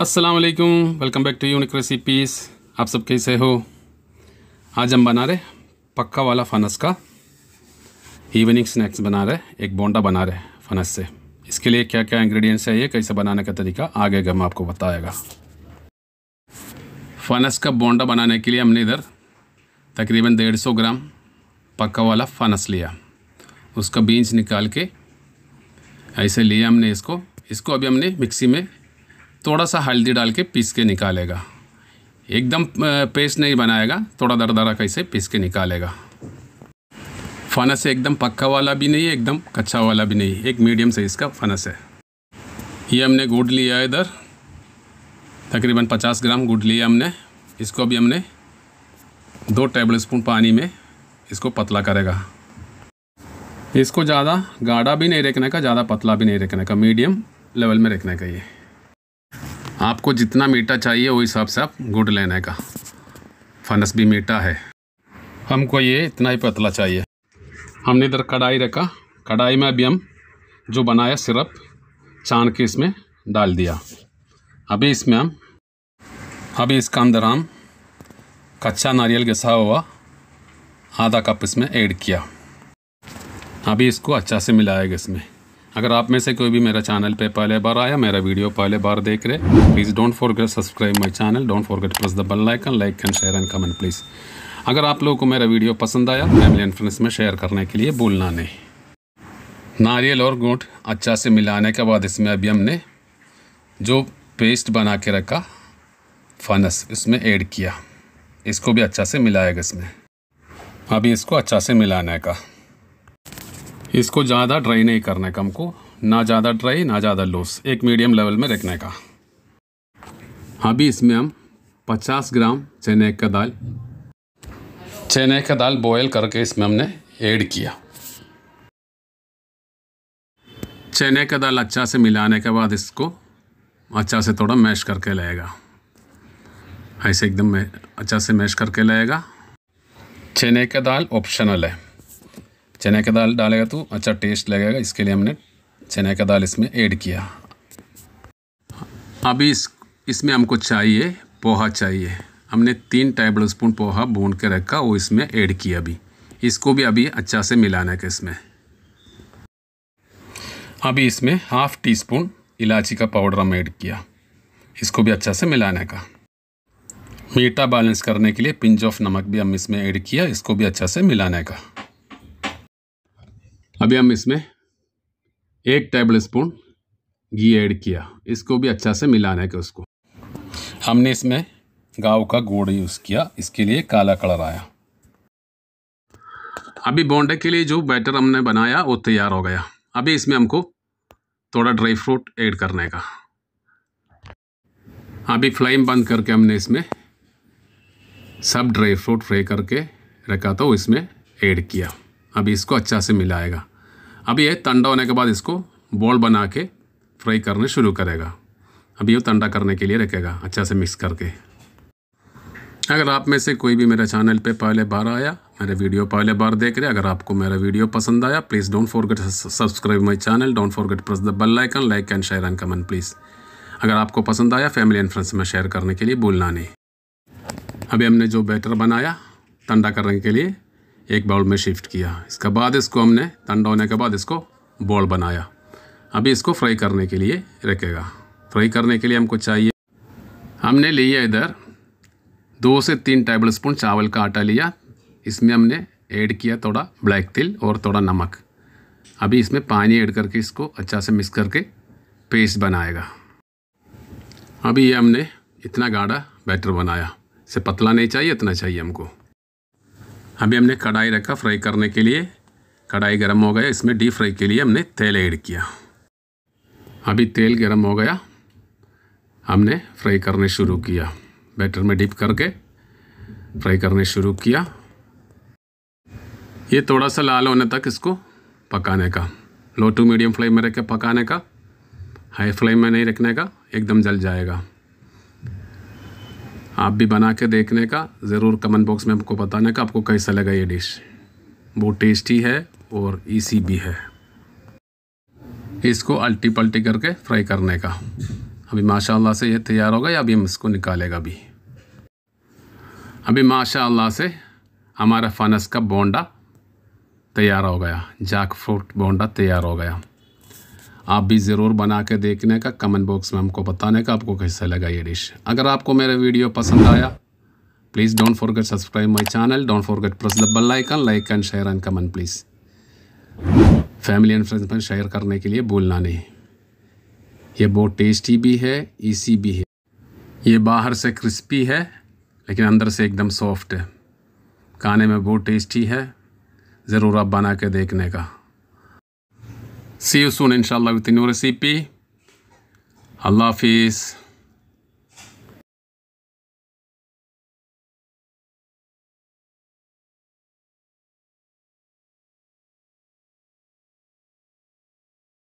अस्सलाम वालेकुम welcome back to unique recipes आप सब कैसे हो आज हम बना रहे पक्का वाला फनस का इवनिंग स्नैक्स बना रहे एक बोंडा बना रहे फनस से इसके लिए क्या क्या इंग्रेडिएंट्स ये कैसे बनाने का तरीका आगे हम आपको बताएगा फनस का बोंडा बनाने के लिए हमने इधर तकरीबन डेढ़ सौ ग्राम पक्का वाला फनस लिया उसका बीन्स निकाल के ऐसे लिया हमने इसको इसको अभी हमने मिक्सी में थोड़ा सा हल्दी डाल के पीस के निकालेगा एकदम पेस्ट नहीं बनाएगा थोड़ा दर दरा कैसे पीस के निकालेगा फनस एकदम पक्का वाला भी नहीं एकदम कच्चा वाला भी नहीं एक मीडियम साइज़ का फनस है ये हमने गुड़ लिया है इधर तकरीबन 50 ग्राम गुड़ लिया हमने इसको अभी हमने दो टेबल स्पून पानी में इसको पतला करेगा इसको ज़्यादा गाढ़ा भी नहीं रखने का ज़्यादा पतला भी नहीं रखने का मीडियम लेवल में रखने का ये आपको जितना मीठा चाहिए वो हिसाब से आप गुड़ लेने का फनस भी मीठा है हमको ये इतना ही पतला चाहिए हमने इधर कढ़ाई रखा कढ़ाई में अभी हम जो बनाया सिरप छान के इसमें डाल दिया अभी इसमें हम अभी इसका अंदर हम कच्चा नारियल घसा हुआ आधा कप इसमें ऐड किया अभी इसको अच्छा से मिलाएगा इसमें अगर आप में से कोई भी मेरा चैनल पे पहले बार आया मेरा वीडियो पहले बार देख रहे please don't forget subscribe my channel don't forget press the bell icon like and share and comment please अगर आप लोगों को मेरा वीडियो पसंद आया फैमिली एंड फ्रेंड्स में शेयर करने के लिए भूलना नहीं नारियल और गोट अच्छा से मिलाने के बाद इसमें अभी हमने जो पेस्ट बना के रखा फनस इसमें ऐड किया इसको भी अच्छा से मिलाएगा इसमें अभी इसको अच्छा से मिलाने का इसको ज़्यादा ड्राई नहीं करने का हमको ना ज़्यादा ड्राई ना ज़्यादा लूज एक मीडियम लेवल में रखने का अभी हाँ इसमें हम 50 ग्राम चने का दाल चने का दाल बॉयल करके इसमें हमने ऐड किया चने का दाल अच्छा से मिलाने के बाद इसको अच्छा से थोड़ा मैश करके लाएगा ऐसे एकदम अच्छा से मैश करके लाएगा चने का दाल ऑप्शनल है चने का दाल डालेगा तो अच्छा टेस्ट लगेगा इसके लिए हमने चने का दाल इसमें ऐड किया हाँ, अभी इस इसमें हमको चाहिए पोहा चाहिए हमने तीन टेबल स्पून पोहा भून के रखा वो इसमें ऐड किया अभी इसको भी अभी अच्छा से मिलाना है इसमें अभी इसमें हाफ़ टी स्पून इलायची का पाउडर हम ऐड किया इसको भी अच्छा से मिलाने का मीठा बैलेंस करने के लिए पिंच ऑफ नमक भी हम इसमें ऐड किया इसको भी अच्छा से मिलाने का अभी हम इसमें एक टेबल स्पून घी ऐड किया इसको भी अच्छा से मिलाना है कि उसको हमने इसमें गाँव का गुड़ यूज़ किया इसके लिए काला कलर आया अभी बोंडे के लिए जो बैटर हमने बनाया वो तैयार हो गया अभी इसमें हमको थोड़ा ड्राई फ्रूट ऐड करने का अभी फ्लेम बंद करके हमने इसमें सब ड्राई फ्रूट फ्राई करके रखा था वो इसमें ऐड किया अभी इसको अच्छा से मिलाएगा अब ये तंडा होने के बाद इसको बॉल बना के फ्राई करने शुरू करेगा अब ये तंडा करने के लिए रखेगा अच्छा से मिक्स करके अगर आप में से कोई भी मेरे चैनल पे पहले बार आया मेरे वीडियो पहले बार देख रहे अगर आपको मेरा वीडियो पसंद आया please don't forget subscribe my channel don't forget press the bell icon like and share and comment please अगर आपको पसंद आया फैमिली एंड फ्रेंड्स में शेयर करने के लिए भूलना नहीं अभी हमने जो बैटर बनाया ठंडा करने के लिए एक बाउल में शिफ्ट किया इसके बाद इसको हमने ठंडा होने के बाद इसको बॉल बनाया अभी इसको फ्राई करने के लिए रखेगा फ्राई करने के लिए हमको चाहिए हमने लिया इधर दो से तीन टेबल स्पून चावल का आटा लिया इसमें हमने ऐड किया थोड़ा ब्लैक तिल और थोड़ा नमक अभी इसमें पानी ऐड करके इसको अच्छा से मिक्स करके पेस्ट बनाएगा अभी ये हमने इतना गाढ़ा बैटर बनाया इसे पतला नहीं चाहिए इतना चाहिए हमको अभी हमने कढ़ाई रखा फ्राई करने के लिए कढ़ाई गर्म हो गया इसमें डीप फ्राई के लिए हमने तेल ऐड किया अभी तेल गर्म हो गया हमने फ्राई करने शुरू किया बैटर में डिप करके फ्राई करने शुरू किया ये थोड़ा सा लाल होने तक इसको पकाने का लो टू मीडियम फ्लेम में रख के पकाने का हाई फ्लेम में नहीं रखने का एकदम जल जाएगा आप भी बना के देखने का ज़रूर कमेंट बॉक्स में आपको बताने का आपको कैसा लगा ये डिश बहुत टेस्टी है और ईसी भी है इसको अल्टी पल्टी करके फ्राई करने का अभी माशाल्लाह से ये तैयार होगा या अभी हम इसको निकालेगा अभी अभी माशाल्लाह से हमारा फनस का बोंडा तैयार हो गया जैक फ्रूट बोंडा तैयार हो गया आप भी ज़रूर बना के देखने का कमेंट बॉक्स में हमको बताने का आपको कैसा लगा ये डिश अगर आपको मेरा वीडियो पसंद आया please don't forget subscribe my channel don't forget press the bell icon like and share and comment please family and friends में शेयर करने के लिए भूलना नहीं ये बहुत टेस्टी भी है ईसी भी है ये बाहर से क्रिस्पी है लेकिन अंदर से एकदम सॉफ्ट है खाने में बहुत टेस्टी है ज़रूर आप बना के देखने का See you soon, inshallah, with the new recipe. Allah Hafiz.